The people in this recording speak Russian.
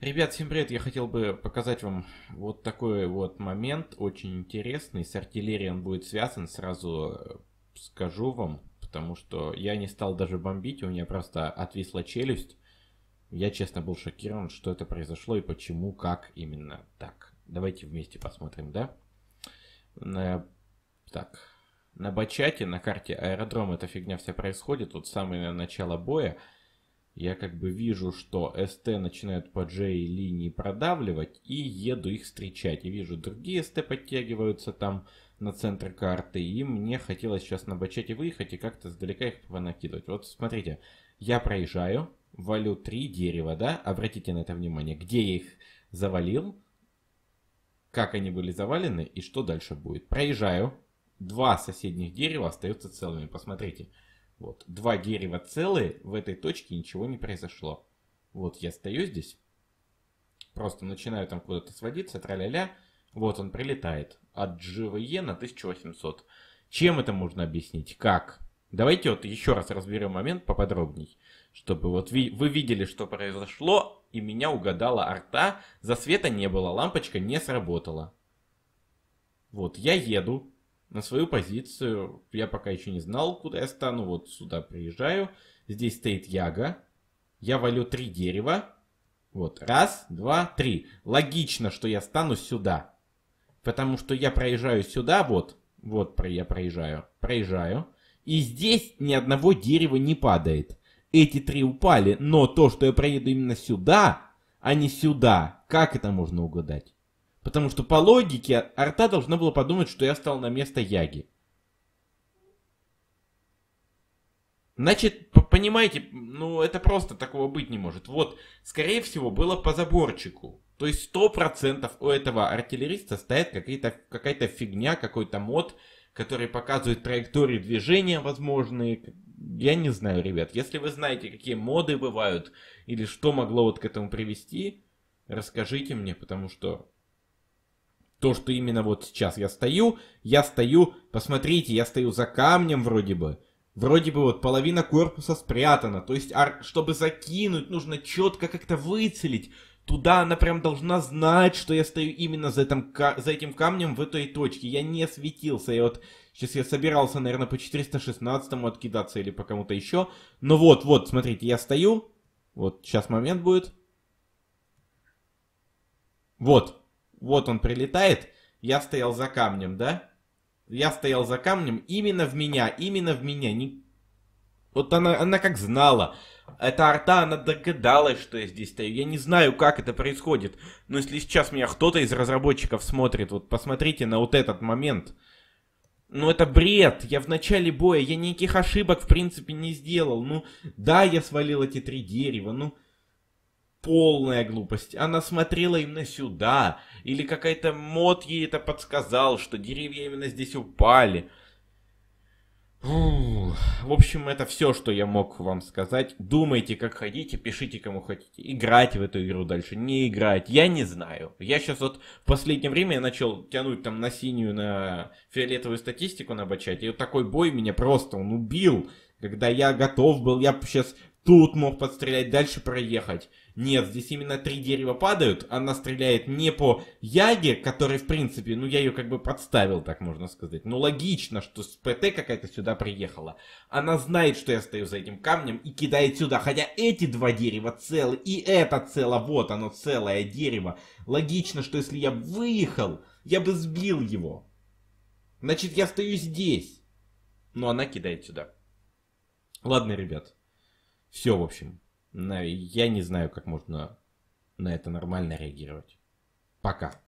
Ребят, всем привет! Я хотел бы показать вам вот такой вот момент, очень интересный. С артиллерией он будет связан, сразу э, скажу вам, потому что я не стал даже бомбить, у меня просто отвисла челюсть. Я, честно, был шокирован, что это произошло и почему, как именно так. Давайте вместе посмотрим, да? На... Так, на Бачате, на карте аэродром эта фигня вся происходит, вот самое начало боя – я как бы вижу, что СТ начинают по J линии продавливать и еду их встречать. И вижу, другие СТ подтягиваются там на центр карты, и мне хотелось сейчас на бачете выехать и как-то сдалека их понакидывать. Вот смотрите, я проезжаю, валю три дерева, да, обратите на это внимание, где я их завалил, как они были завалены и что дальше будет. Проезжаю, два соседних дерева остаются целыми, посмотрите. Посмотрите вот, два дерева целые, в этой точке ничего не произошло. Вот я стою здесь, просто начинаю там куда-то сводиться, тра-ля-ля. Вот он прилетает от GVE на 1800. Чем это можно объяснить? Как? Давайте вот еще раз разберем момент поподробней, чтобы вот ви вы видели, что произошло, и меня угадала арта, засвета не было, лампочка не сработала. Вот, я еду, на свою позицию. Я пока еще не знал, куда я стану. Вот сюда приезжаю. Здесь стоит Яга. Я валю три дерева. Вот, раз, два, три. Логично, что я стану сюда. Потому что я проезжаю сюда, вот. Вот я проезжаю. Проезжаю. И здесь ни одного дерева не падает. Эти три упали, но то, что я проеду именно сюда, а не сюда, как это можно угадать? Потому что по логике Арта должна была подумать, что я встал на место Яги. Значит, понимаете, ну это просто такого быть не может. Вот, скорее всего, было по заборчику. То есть сто процентов у этого артиллериста стоит какая-то какая фигня, какой-то мод, который показывает траектории движения возможные. Я не знаю, ребят, если вы знаете, какие моды бывают или что могло вот к этому привести, расскажите мне, потому что то, что именно вот сейчас я стою, я стою, посмотрите, я стою за камнем вроде бы, Вроде бы вот половина корпуса спрятана, то есть ар... чтобы закинуть, нужно четко как-то выцелить. Туда она прям должна знать, что я стою именно за, этом, за этим камнем в этой точке. Я не светился, я вот сейчас я собирался, наверное, по 416 откидаться или по кому-то еще. Но ну вот, вот, смотрите, я стою, вот сейчас момент будет. Вот, вот он прилетает, я стоял за камнем, да? Я стоял за камнем именно в меня, именно в меня. Не... Вот она, она как знала. Эта арта, она догадалась, что я здесь стою. Я не знаю, как это происходит. Но если сейчас меня кто-то из разработчиков смотрит, вот посмотрите на вот этот момент. Ну это бред, я в начале боя, я никаких ошибок в принципе не сделал. Ну да, я свалил эти три дерева, ну... Но полная глупость. Она смотрела именно сюда. Или какая-то мод ей это подсказал, что деревья именно здесь упали. Фу. В общем, это все, что я мог вам сказать. Думайте, как хотите, пишите, кому хотите. Играть в эту игру дальше, не играть. Я не знаю. Я сейчас вот в последнее время я начал тянуть там на синюю, на фиолетовую статистику набачать. И вот такой бой меня просто, он убил. Когда я готов был, я сейчас тут мог подстрелять, дальше проехать. Нет, здесь именно три дерева падают, она стреляет не по Яге, который, в принципе, ну я ее как бы подставил, так можно сказать. Ну логично, что с ПТ какая-то сюда приехала. Она знает, что я стою за этим камнем и кидает сюда, хотя эти два дерева целы, и это цело, вот оно целое дерево. Логично, что если я выехал, я бы сбил его. Значит, я стою здесь. Но она кидает сюда. Ладно, ребят, все, в общем. Я не знаю, как можно на это нормально реагировать. Пока.